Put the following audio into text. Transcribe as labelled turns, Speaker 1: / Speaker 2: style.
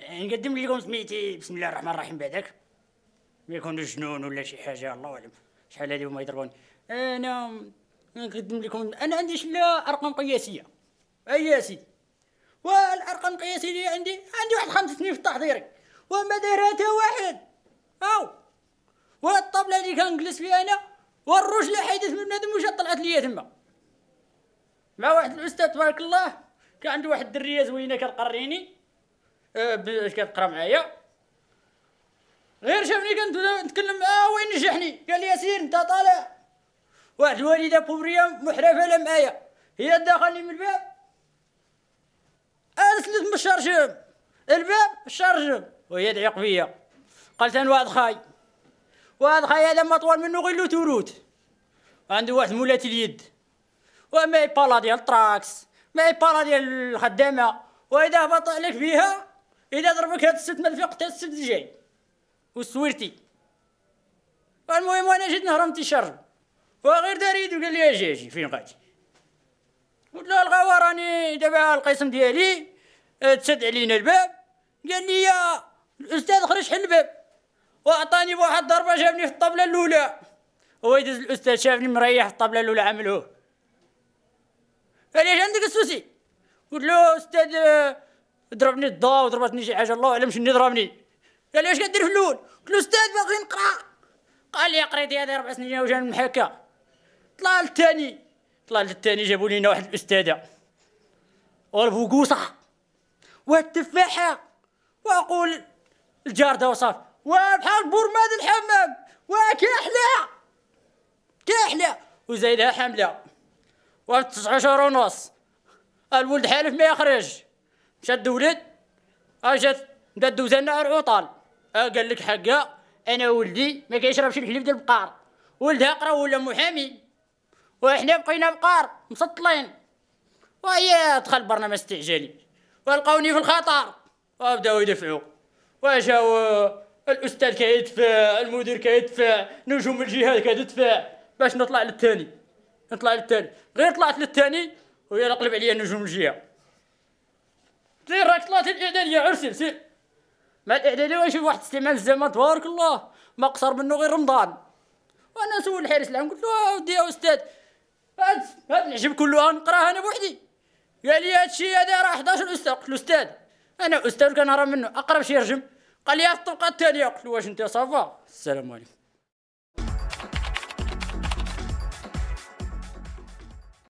Speaker 1: إيه، نقدم لكم سميتي بسم الله الرحمن الرحيم بعدك ما يكونوا جنون ولا شي حاجه الله اعلم شحال هادي وما يضربوني انا نقدم لكم انا عندي لا ارقام قياسيه اي سيدي والارقام القياسيه اللي عندي عندي واحد خمس سنين في تحضيري وما دارها حتى واحد او والطبله اللي كنجلس فيها انا والرجل حيدت من بنادم وجات طلعت ليا تما مع واحد الاستاذ تبارك الله كان عنده واحد الدريه زوينه كتقريني آه كتقرا معايا غير شافني كنتكلم معاه وين نجحني قال لي ياسين انت طالع واحد الوالده بوبريه محرفه معايا هي دخلني من الباب انا سلت من الشرشم الباب الشرشم وهي تعيق فيا قالت انا واحد خاي واحد خاي هذا ما طول منه غير لو توروت عنده واحد مولات اليد وما يبالا ديال التراكس ما هي بارا ديال الخدامه واذا هبط عليك بها اذا ضربك هاد الست ما الفيق حتى الست الجاي وسويرتي المهم وانا جيت نهرم تيشرب وغير داريد وقال لي اجي اجي فين غادي قلت له الغوا راني دابا القسم ديالي آه، تسد علينا الباب قال لي يا الاستاذ خرج حل الباب واعطاني بواحد الضربه جابني في الطبله الاولى ويدز الاستاذ شافني مريح في الطبله الاولى عملوه علاش عندك السوسي قلت له استاذ ضربني الضا وضربتني شي حاجه الله اعلم شنو ضربني قال اش كدير في الاول قلت له استاذ باغي نقرا قال لي قريتي هذا اربع سنين وجا من محاكا طلع للثاني طلع للثاني جابوا لينا واحد الاستاذه والبوكوصه والتفاحه واقول الجارده وصافي وبحال برماد الحمام وكحله كحله وزايدها حمله وتسعة شهور ونص الولد حالف ما يخرج شد ولد اجت بدا على العطال آه، قال لك حقا انا ولدي ما كيشربش الحليب ديال البقار ولدها قرا ولا محامي وحنا بقينا بقار مسطلين وهي دخل برنامج استعجالي ولقاوني في الخطر وبداو يدفعوا وجاو آه، الاستاذ كيدفع المدير كيدفع نجوم الجهاد كيدفع باش نطلع للثاني نطلع للثاني غير طلعت للثاني وهي قلب عليا النجوم الجهه سير راك طلعت الاعداديه عرسي سير مع الاعداديه واش واحد استعمال الزمان تبارك الله ما قصر منه غير رمضان وانا نسول الحارس العام قلت له اودي آه، يا استاذ هاد هاد العجب كله نقراه انا بوحدي قال لي هادشي هذا راه 11 استاذ قلت له استاذ انا استاذ كنهرب منه اقرب شي رجم قال لي الطبقه الثانيه قلت له واش انت صافا السلام عليكم